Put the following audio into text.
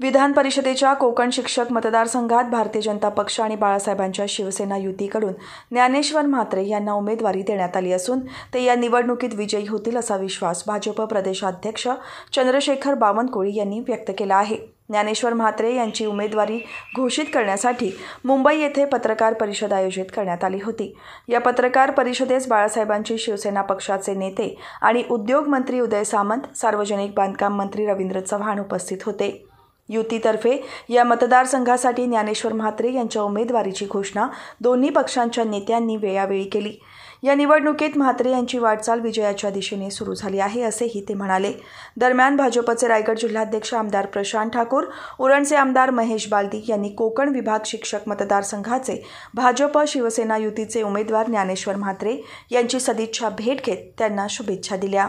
विधान परिषदेच्या कोकण शिक्षक मतदारसंघात भारतीय जनता पक्ष आणि बाळासाहेबांच्या शिवसेना युतीकडून ज्ञानेश्वर म्हात्रे यांना उमेदवारी देण्यात आली असून ते या निवडणुकीत विजयी होतील असा विश्वास भाजप प्रदेशाध्यक्ष चंद्रशेखर बावनकुळे यांनी व्यक्त केला आहे ज्ञानेश्वर म्हात्रे यांची उमेदवारी घोषित करण्यासाठी मुंबई येथे पत्रकार परिषद आयोजित करण्यात आली होती या पत्रकार परिषदेस बाळासाहेबांची शिवसेना पक्षाचे नेते आणि उद्योगमंत्री उदय सामंत सार्वजनिक बांधकाम मंत्री रवींद्र चव्हाण उपस्थित होते युतीतर्फे या मतदारसंघासाठी ज्ञानेश्वर म्हात्रे यांच्या उमेदवारीची घोषणा दोन्ही पक्षांच्या नेत्यांनी वेळावेळी केली या निवडणुकीत म्हात्रे यांची वाटचाल विजयाच्या दिशेने सुरू झाली आहे असेही ते म्हणाले दरम्यान भाजपचे रायगड जिल्हाध्यक्ष आमदार प्रशांत ठाकूर उरणचे आमदार महेश बालदी यांनी कोकण विभाग शिक्षक मतदारसंघाचे भाजप शिवसेना युतीचे उमेदवार ज्ञानेश्वर म्हात्रे यांची सदिच्छा भेट घेत त्यांना शुभेच्छा दिल्या